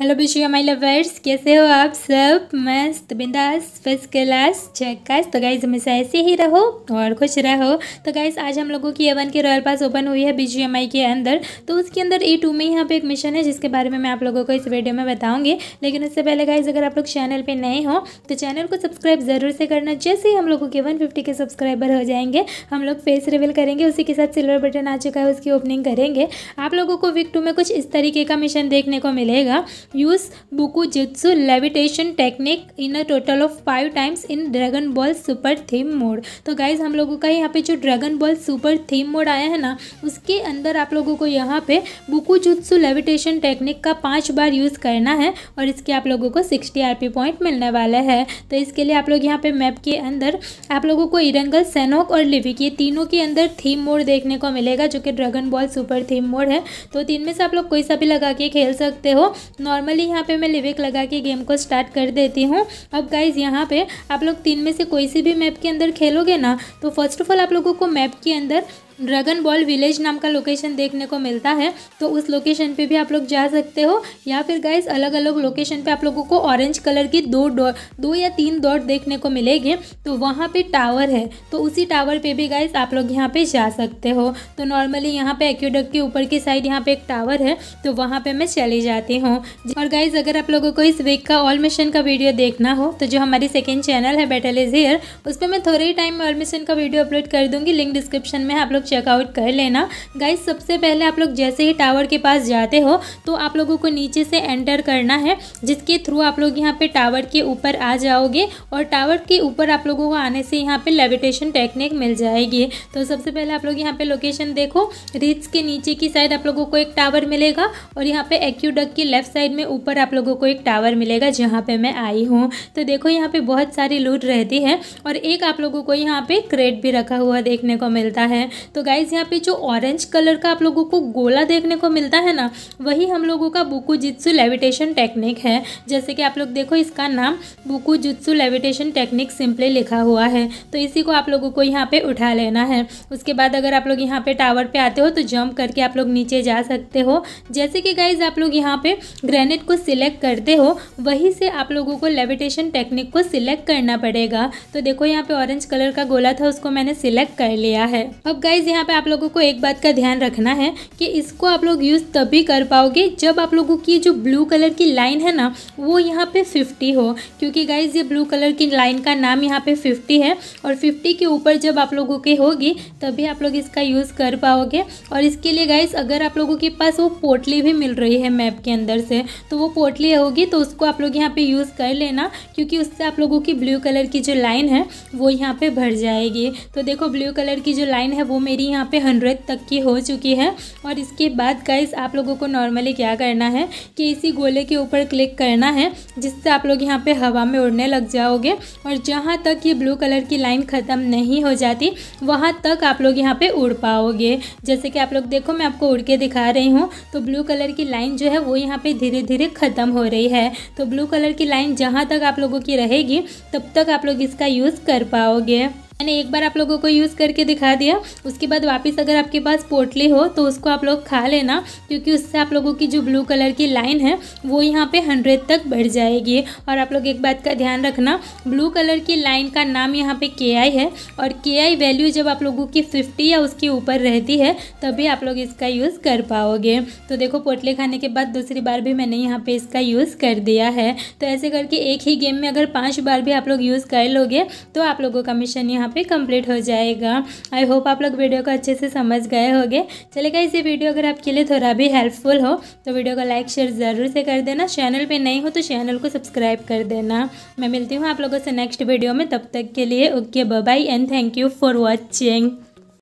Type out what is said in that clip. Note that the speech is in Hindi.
हेलो बिशिया माई लवर्स कैसे हो आप सब मस्त बिंदास फर्स्ट क्लास चक्कास तो गाइज हमेशा ऐसे ही रहो और खुश रहो तो गाइज आज हम लोगों की एवन के रॉयल पास ओपन हुई है आई के अंदर तो उसके अंदर ए टू में यहाँ पे एक मिशन है जिसके बारे में मैं आप लोगों को इस वीडियो में बताऊंगी लेकिन उससे पहले गाइज अगर आप लोग चैनल पर नए हो तो चैनल को सब्सक्राइब ज़रूर से करना जैसे ही हम लोगों के वन के सब्सक्राइबर हो जाएंगे हम लोग फेस रिविल करेंगे उसी के साथ सिल्वर बटन आ चुका है उसकी ओपनिंग करेंगे आप लोगों को वीक टू में कुछ इस तरीके का मिशन देखने को मिलेगा use Bukujutsu levitation technique in a total of five times in Dragon Ball Super theme mode तो गाइज हम लोगों का यहाँ पे जो Dragon Ball Super theme mode आया है ना उसके अंदर आप लोगों को यहाँ पे जुत्सु लेविटेशन टेक्निक का पाँच बार यूज़ करना है और इसके आप लोगों को सिक्सटी आर पी पॉइंट मिलने वाला है तो इसके लिए आप लोग यहाँ पे मैप के अंदर आप लोगों को इरंगल सेनोक और लिविक ये तीनों के अंदर थीम मोड देखने को मिलेगा जो कि Dragon Ball Super theme mode है तो तीन में से आप लोग कोई सा भी लगा के खेल सकते हो नॉर्मल नॉर्मली यहाँ पे मैं लिविक लगा के गेम को स्टार्ट कर देती हूँ अब गाइज़ यहाँ पे आप लोग तीन में से कोई से भी मैप के अंदर खेलोगे ना तो फर्स्ट ऑफ ऑल आप लोगों को मैप के अंदर ड्रैगन बॉल विलेज नाम का लोकेशन देखने को मिलता है तो उस लोकेशन पे भी आप लोग जा सकते हो या फिर गाइज अलग अलग लोकेशन पे आप लोगों को ऑरेंज कलर की दो डॉट दो या तीन डॉट देखने को मिलेंगे तो वहाँ पे टावर है तो उसी टावर पे भी गाइज आप लोग यहाँ पे जा सकते हो तो नॉर्मली यहाँ पे एक्यूडक के ऊपर की साइड यहाँ पे एक टावर है तो वहाँ पर मैं चली जाती हूँ और गाइज अगर आप लोगों को इस वीक का ऑल मिशन का वीडियो देखना हो तो जो हमारी सेकेंड चैनल है बेटल इज हेयर उस पर मैं थोड़े ही टाइम में ऑल मिशन का वीडियो अपलोड कर दूँगी लिंक डिस्क्रिप्शन में आप लोग चेकआउट कर लेना गाइस सबसे पहले आप लोग जैसे ही टावर के पास जाते हो तो आप लोगों को नीचे से एंटर करना है जिसके थ्रू आप लोग यहाँ पे टावर के ऊपर आ जाओगे और टावर के ऊपर आप लोगों को आने से यहाँ पे लेविटेशन टेक्निक मिल जाएगी तो सबसे पहले आप लोग यहाँ पे लोकेशन देखो रिच के नीचे की साइड आप लोगों को एक टावर मिलेगा और यहाँ पे एक्यूडक की लेफ्ट साइड में ऊपर आप लोगों को एक टावर मिलेगा जहाँ पे मैं आई हूँ तो देखो यहाँ पे बहुत सारी लूट रहती है और एक आप लोगों को यहाँ पे क्रेट भी रखा हुआ देखने को मिलता है तो गाइज़ यहाँ पे जो ऑरेंज कलर का आप लोगों को गोला देखने को मिलता है ना वही हम लोगों का बुकू जित्सु लेविटेशन टेक्निक है जैसे कि आप लोग देखो इसका नाम बुकू जुत्सु लेविटेशन टेक्निक सिंपली लिखा हुआ है तो इसी को आप लोगों को यहाँ पे उठा लेना है उसके बाद अगर आप लोग यहाँ पे टावर पे आते हो तो जंप करके आप लोग नीचे जा सकते हो जैसे कि गाइज आप लोग यहाँ पे ग्रेनेड को सिलेक्ट करते हो वहीं से आप लोगों को लेविटेशन टेक्निक को सिलेक्ट करना पड़ेगा तो देखो यहाँ पे ऑरेंज कलर का गोला था उसको मैंने सिलेक्ट कर लिया है अब गाइज गाइज यहाँ पे आप लोगों को एक बात का ध्यान रखना है कि इसको आप लोग यूज़ तभी कर पाओगे जब आप लोगों की जो ब्लू कलर की लाइन है ना वो यहाँ पे 50 हो क्योंकि गाइज ये ब्लू कलर की लाइन का नाम यहाँ पे 50 है और 50 के ऊपर जब आप लोगों के होगी तभी आप लोग इसका यूज़ कर पाओगे और इसके लिए गाइज अगर आप लोगों के पास वो पोटली भी मिल रही है मैप के अंदर से तो वो पोटली होगी तो उसको आप लोग यहाँ पर यूज़ कर लेना क्योंकि उससे आप लोगों की ब्लू कलर की जो लाइन है वो यहाँ पर भर जाएगी तो देखो ब्लू कलर की जो लाइन है वो मेरी मेरी यहाँ पे हंड्रेड तक की हो चुकी है और इसके बाद गाइस आप लोगों को नॉर्मली क्या करना है कि इसी गोले के ऊपर क्लिक करना है जिससे आप लोग यहाँ पे हवा में उड़ने लग जाओगे और जहाँ तक ये ब्लू कलर की लाइन ख़त्म नहीं हो जाती वहाँ तक आप लोग यहाँ पर उड़ पाओगे जैसे कि आप लोग देखो मैं आपको उड़ के दिखा रही हूँ तो ब्लू कलर की लाइन जो है वो यहाँ पर धीरे धीरे ख़त्म हो रही है तो ब्लू कलर की लाइन जहाँ तक आप लोगों की रहेगी तब तक आप लोग इसका यूज़ कर पाओगे मैंने एक बार आप लोगों को यूज़ करके दिखा दिया उसके बाद वापस अगर आपके पास पोटली हो तो उसको आप लोग खा लेना क्योंकि उससे आप लोगों की जो ब्लू कलर की लाइन है वो यहाँ पे हंड्रेड तक बढ़ जाएगी और आप लोग एक बात का ध्यान रखना ब्लू कलर की लाइन का नाम यहाँ पे के आई है और के आई वैल्यू जब आप लोगों की फिफ्टी या उसके ऊपर रहती है तभी आप लोग इसका यूज़ कर पाओगे तो देखो पोटले खाने के बाद दूसरी बार भी मैंने यहाँ पे इसका यूज़ कर दिया है तो ऐसे करके एक ही गेम में अगर पाँच बार भी आप लोग यूज़ कर लोगे तो आप लोगों का मिशन यहाँ यहाँ पे कंप्लीट हो जाएगा आई होप आप लोग वीडियो को अच्छे से समझ गए होंगे चलेगा इसी वीडियो अगर आपके लिए थोड़ा भी हेल्पफुल हो तो वीडियो को लाइक शेयर ज़रूर से कर देना चैनल पर नहीं हो तो चैनल को सब्सक्राइब कर देना मैं मिलती हूँ आप लोगों से नेक्स्ट वीडियो में तब तक के लिए okay bye and thank you for watching